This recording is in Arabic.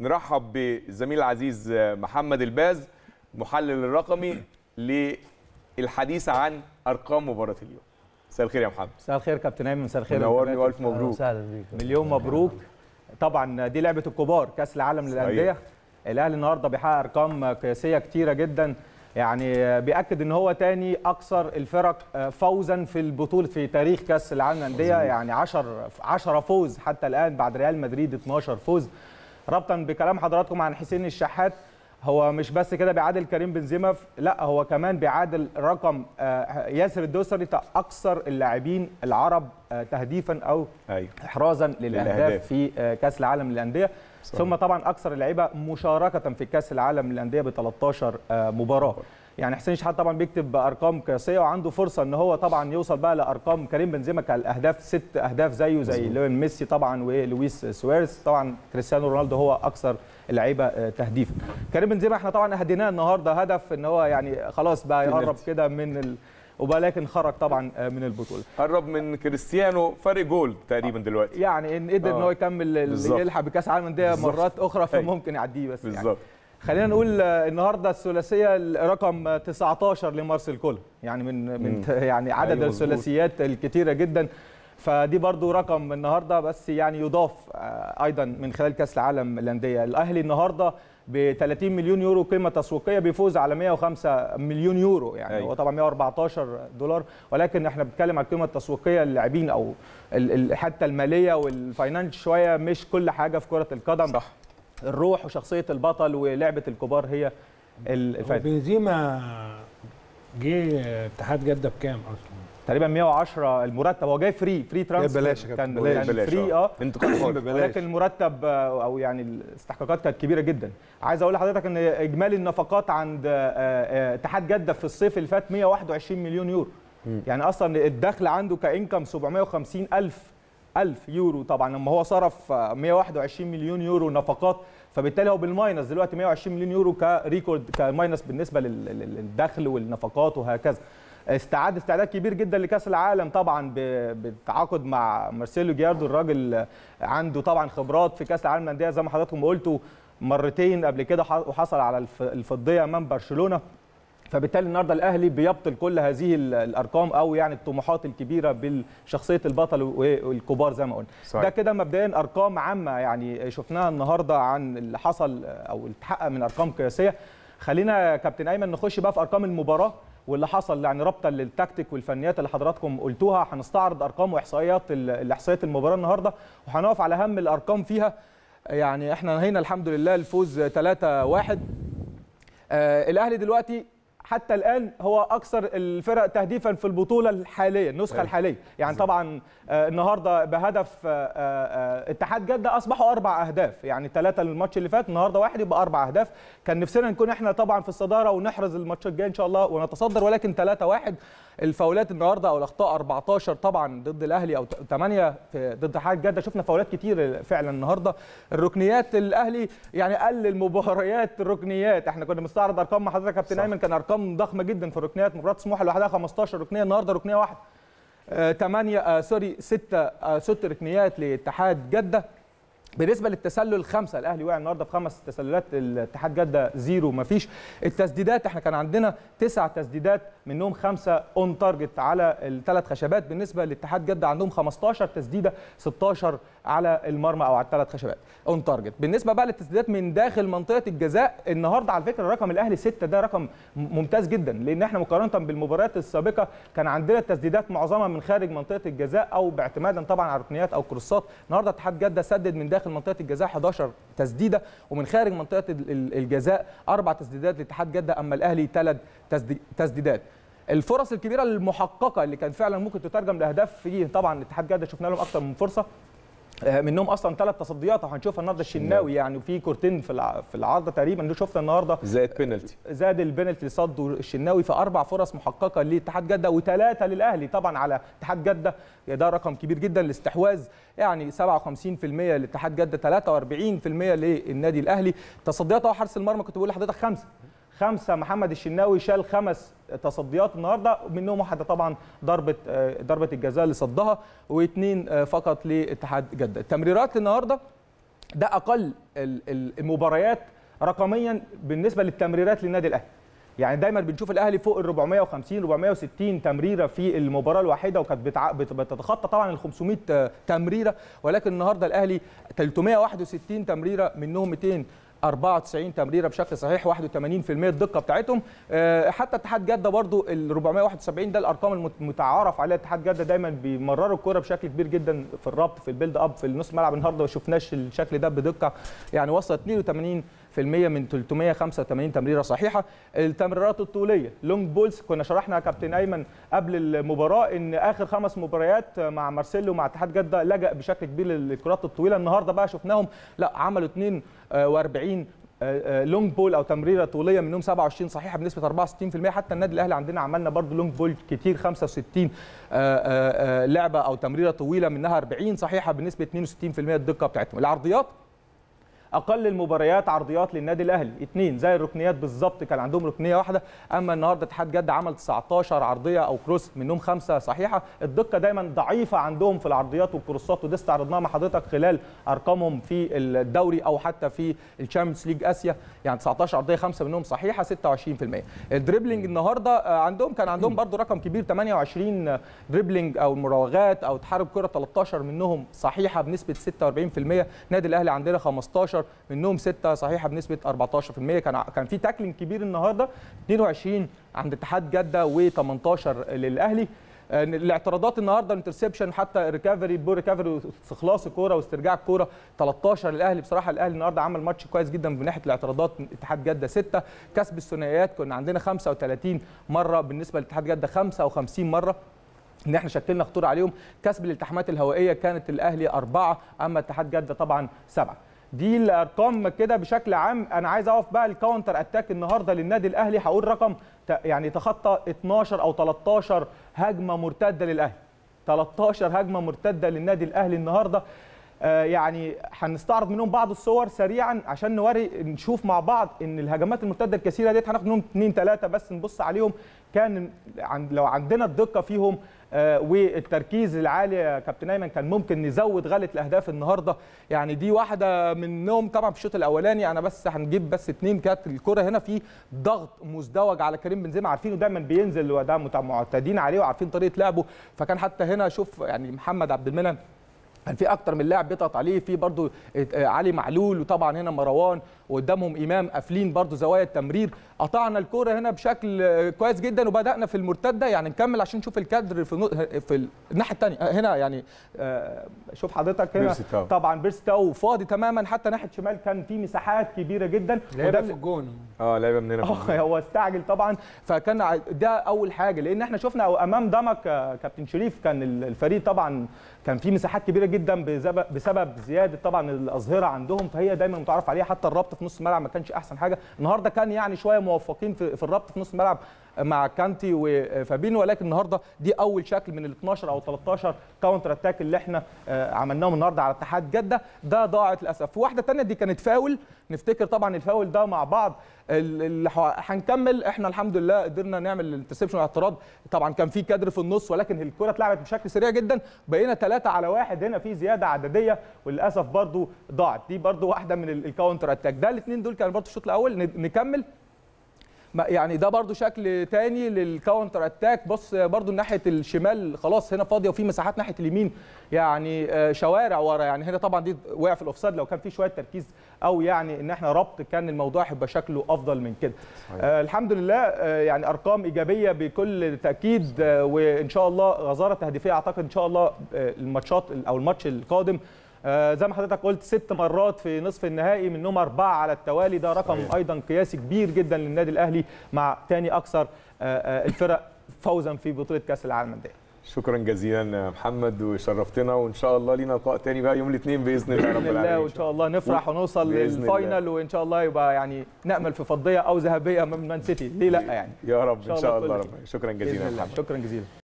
نرحب بالزميل العزيز محمد الباز محلل الرقمي للحديث عن ارقام مباراه اليوم مساء الخير يا محمد مساء الخير كابتن ايمن مساء الخير نورني والف مبروك وسهلا بيك مليون مبروك طبعا دي لعبه الكبار كاس العالم للانديه الاهلي النهارده بيحقق ارقام قياسيه كتيره جدا يعني بياكد ان هو تاني اكثر الفرق فوزا في البطوله في تاريخ كاس العالم للانديه يعني 10 10 فوز حتى الان بعد ريال مدريد 12 فوز ربطا بكلام حضراتكم عن حسين الشحات هو مش بس كده بيعادل كريم بنزيما لا هو كمان بيعادل رقم آه، ياسر الدوسري اكثر اللاعبين العرب آه، تهديفا او أيوه. احرازا للأهداف. في آه، كاس العالم للانديه ثم طبعا اكثر اللعيبه مشاركه في كاس العالم للانديه ب 13 مباراه يعني حسين شحات طبعا بيكتب ارقام قياسيه وعنده فرصه ان هو طبعا يوصل بقى لارقام كريم بنزيما كالاهداف ست اهداف زيه زي ليون ميسي طبعا ولويس سويرس طبعا كريستيانو رونالدو هو اكثر اللعيبه آه، تهديفا كريم بنزيما احنا طبعا اهديناه النهارده هدف ان هو يعني خلاص بقى يقرب كده من ال... ولكن خرج طبعا آه، من البطوله قرب من كريستيانو فرق جول تقريبا دلوقتي يعني ان قدر ان هو آه. يكمل يلحق بكاس عالم انديه مرات اخرى فممكن أيوه. يعديه بس يعني. بالظبط يعني. خلينا نقول آه، النهارده الثلاثيه رقم 19 لمارسيل كولر يعني من من يعني عدد أيوة الثلاثيات الكتيره جدا فدي برضو رقم النهارده بس يعني يضاف آه، ايضا من خلال كاس العالم للانديه الاهلي النهارده ب 30 مليون يورو قيمه تسويقيه بيفوز على 105 مليون يورو يعني أيوة. هو طبعا 114 دولار ولكن احنا بنتكلم على القيمه التسويقيه للاعبين او حتى الماليه والفاينانس شويه مش كل حاجه في كره القدم صح. الروح وشخصيه البطل ولعبه الكبار هي الفائده بنزيما جه اتحاد جده بكام اصلا تقريبا 110 المرتب هو جاي فري فري ترانسفير بلاش كان بلاش يعني فري اه انتقال ببلاش ولكن المرتب آه، او يعني الاستحقاقات كانت كبيره جدا عايز اقول لحضرتك ان اجمالي النفقات عند آه، آه، اتحاد جده في الصيف اللي فات 121 مليون يورو يعني اصلا الدخل عنده كانكم 750 الف 1000 يورو طبعا لما هو صرف 121 مليون يورو نفقات فبالتالي هو بالماينس دلوقتي 120 مليون يورو كريكورد كماينس بالنسبه للدخل والنفقات وهكذا استعاد استعداد كبير جدا لكاس العالم طبعا بالتعاقد مع مارسيلو جياردو الراجل عنده طبعا خبرات في كاس العالم للانديه زي ما حضراتكم قلتوا مرتين قبل كده وحصل على الفضيه امام برشلونه فبالتالي النهارده الاهلي بيبطل كل هذه الارقام او يعني الطموحات الكبيره بشخصيه البطل والكبار زي ما قلنا صحيح. ده كده مبدئيا ارقام عامه يعني شفناها النهارده عن اللي حصل او اللي اتحقق من ارقام قياسيه خلينا كابتن ايمن نخش بقى في ارقام المباراه واللي حصل يعني رابطه للتكتيك والفنيات اللي حضراتكم قلتوها هنستعرض ارقام واحصائيات الاحصائيات المباراه النهارده وهنقف على اهم الارقام فيها يعني احنا نهينا الحمد لله الفوز 3-1 آه الاهلي دلوقتي حتى الان هو اكثر الفرق تهديفا في البطوله الحاليه النسخه أيوه. الحاليه يعني طبعا آه، النهارده بهدف آه، آه، اتحاد جده اصبحوا اربع اهداف يعني ثلاثه للماتش اللي فات النهارده واحد يبقى اربع اهداف كان نفسنا نكون احنا طبعا في الصداره ونحرز الماتش الجاي ان شاء الله ونتصدر ولكن ثلاثة واحد الفاولات النهارده او الاخطاء 14 طبعا ضد الاهلي او 8 ضد اتحاد جده شفنا فاولات كتير فعلا النهارده الركنيات الاهلي يعني قل المباريات الركنيات احنا كنا مستعرض ارقام مع حضرتك كابتن ايمن كان ارقام ارقام ضخمه جدا في الركنيات مباراه سموحه لوحدها 15 ركنيه النهارده ركنيه واحده 8 آه،, آه سوري 6 آه ست ركنيات لاتحاد جده بالنسبه للتسلل خمسه الاهلي وقع النهارده في خمس تسللات الاتحاد جده زيرو مفيش التسديدات احنا كان عندنا تسع تسديدات منهم خمسه اون تارجت على الثلاث خشبات بالنسبه لاتحاد جده عندهم 15 تسديده 16 على المرمى او على الثلاث خشبات اون تارجت بالنسبه بقى للتسديدات من داخل منطقه الجزاء النهارده على فكره رقم الاهلي سته ده رقم ممتاز جدا لان احنا مقارنه بالمباريات السابقه كان عندنا التسديدات معظمها من خارج منطقه الجزاء او باعتمادا طبعا على ركنيات او كروسات النهارده اتحاد جده سدد من داخل منطقه الجزاء 11 تسديده ومن خارج منطقه الجزاء اربع تسديدات لاتحاد جده اما الاهلي ثلاث تسديدات الفرص الكبيره المحققه اللي كان فعلا ممكن تترجم لاهداف دي طبعا الاتحاد جده شفنا لهم اكثر من فرصه آه، منهم اصلا ثلاث تصديات وهنشوفها النهارده الشناوي نعم. يعني في كورتين في في العارضه تقريبا اللي شفنا النهارده زائد بينالتي زاد البينالتي صد الشناوي فاربع فرص محققه لاتحاد جده وثلاثه للاهلي طبعا على اتحاد جده ده رقم كبير جدا الاستحواذ يعني 57% لاتحاد جده 43% للنادي الاهلي تصديات حارس المرمى كنت بقول لحضرتك خمسه خمسه محمد الشناوي شال خمس تصديات النهارده منهم واحده طبعا ضربه آه، ضربه الجزاء اللي صدها واثنين آه، فقط لاتحاد جده التمريرات النهارده ده اقل المباريات رقميا بالنسبه للتمريرات للنادي الاهلي يعني دايما بنشوف الاهلي فوق ال 450 460 تمريره في المباراه الواحده وكانت بتتخطى طبعا ال 500 آه، تمريره ولكن النهارده الاهلي 361 تمريره منهم 200 94 تمريره بشكل صحيح 81% الدقه بتاعتهم آه، حتى اتحاد جده برضو ال 471 ده الارقام المتعارف عليها اتحاد جده دايما بيمرروا الكوره بشكل كبير جدا في الربط في البيلد اب في النص ملعب النهارده ما شفناش الشكل ده بدقه يعني وصل 82 من 385 تمريره صحيحه التمريرات الطوليه لونج بولز كنا شرحنا كابتن ايمن قبل المباراه ان اخر خمس مباريات مع مارسيلو مع اتحاد جده لجا بشكل كبير للكرات الطويله النهارده بقى شفناهم لا عملوا 42 لونج بول او تمريره طوليه منهم 27 صحيحه بنسبه 64% حتى النادي الاهلي عندنا عملنا برضو لونج بول كتير 65 آه، آه، آه، لعبه او تمريره طويله منها 40 صحيحه بنسبه 62% الدقه بتاعتهم العرضيات اقل المباريات عرضيات للنادي الاهلي اثنين زي الركنيات بالظبط كان عندهم ركنيه واحده اما النهارده اتحاد جده عمل 19 عرضيه او كروس منهم خمسه صحيحه الدقه دايما ضعيفه عندهم في العرضيات والكروسات ودي استعرضناها مع حضرتك خلال ارقامهم في الدوري او حتى في الشامبيونز ليج اسيا يعني 19 عرضيه خمسه منهم صحيحه 26% الدريبلينج النهارده آه، عندهم كان عندهم برده رقم كبير 28 آه، دريبلينج او مراوغات او تحارب كره 13 منهم صحيحه بنسبه 46% النادي الاهلي عندنا 15 11 منهم 6 صحيحه بنسبه 14% كان كان في تاكلين كبير النهارده 22 عند اتحاد جده و18 للاهلي آه، الاعتراضات النهارده الانترسبشن حتى ريكفري بو ريكفري واستخلاص الكوره واسترجاع الكوره 13 للاهلي بصراحه الاهلي النهارده عمل ماتش كويس جدا من ناحيه الاعتراضات اتحاد جده 6 كسب الثنائيات كنا عندنا 35 مره بالنسبه لاتحاد جده 55 مره ان احنا شكلنا خطوره عليهم كسب الالتحامات الهوائيه كانت الاهلي اربعه اما اتحاد جده طبعا سبعه دي الارقام كده بشكل عام انا عايز اقف بقى الكاونتر اتاك النهارده للنادي الاهلي هقول رقم يعني تخطى 12 او 13 هجمه مرتده للاهلي 13 هجمه مرتده للنادي الاهلي النهارده آه، يعني هنستعرض منهم بعض الصور سريعا عشان نوري نشوف مع بعض ان الهجمات المرتده الكثيره ديت هناخد منهم اثنين ثلاثه بس نبص عليهم كان لو عندنا الدقه فيهم آه، والتركيز العالي يا كابتن ايمن كان ممكن نزود غله الاهداف النهارده يعني دي واحده منهم طبعا في الشوط الاولاني انا بس هنجيب بس اثنين كانت الكره هنا في ضغط مزدوج على كريم بنزيما عارفينه دايما بينزل وده معتادين عليه وعارفين طريقه لعبه فكان حتى هنا شوف يعني محمد عبد المنعم كان في اكتر من لاعب بيضغط عليه في برده آه، آه، علي معلول وطبعا هنا مروان وقدامهم امام قافلين برده زوايا التمرير قطعنا الكوره هنا بشكل آه، كويس جدا وبدانا في المرتده يعني نكمل عشان نشوف الكادر في في الناحيه الثانيه هنا يعني شوف حضرتك هنا طبعا بيرستاو فاضي تماما حتى ناحيه شمال كان في مساحات كبيره جدا وده في الجون اه لعيبه من هنا اه هو استعجل طبعا فكان ده اول حاجه لان احنا شفنا امام دمك آه، كابتن شريف كان الفريق طبعا كان في مساحات كبيره جدا بسبب زياده طبعا الاظهره عندهم فهي دايما متعارف عليها حتى الربط في نص الملعب ما كانش احسن حاجه النهارده كان يعني شويه موفقين في الربط في نص الملعب مع كانتي وفابينو آه، ولكن النهارده دي اول شكل من ال 12 او 13 كاونتر اتاك اللي احنا آه، عملناهم النهارده على اتحاد جده ده ضاعت للاسف واحده ثانيه دي كانت فاول نفتكر طبعا الفاول ده مع بعض اللي هنكمل احنا الحمد لله قدرنا نعمل الانترسبشن والاعتراض طبعا كان في كادر في النص ولكن الكره اتلعبت بشكل سريع جدا بقينا ثلاثة على واحد هنا في زياده عدديه وللاسف برضو ضاعت دي برضو واحده من الكاونتر اتاك ده الاثنين دول كانوا برضو الشوط الاول نكمل يعني ده برضو شكل تاني للكاونتر اتاك بص برضو ناحيه الشمال خلاص هنا فاضيه وفي مساحات ناحيه اليمين يعني آه، شوارع ورا يعني هنا طبعا دي وقع في الاوفسايد لو كان في شويه تركيز او يعني ان احنا ربط كان الموضوع هيبقى شكله افضل من كده صحيح. آه الحمد لله آه يعني ارقام ايجابيه بكل تاكيد آه وان شاء الله غزاره تهديفيه اعتقد ان شاء الله آه الماتشات او الماتش القادم آه، زي ما حضرتك قلت ست مرات في نصف النهائي منهم اربعه على التوالي ده رقم صحيح. ايضا قياسي كبير جدا للنادي الاهلي مع ثاني اكثر آه، آه، الفرق فوزا في بطوله كاس العالم ده. شكرا جزيلا محمد وشرفتنا وان شاء الله لينا لقاء تاني بقى يوم الاثنين باذن الله رب العالمين وان شاء الله نفرح ونوصل للفاينل وان شاء الله يبقى يعني نامل في فضيه او ذهبيه من مان سيتي ليه لا يعني يا رب ان شاء الله, إن شاء الله رب شكرا جزيلا محمد شكرا جزيلا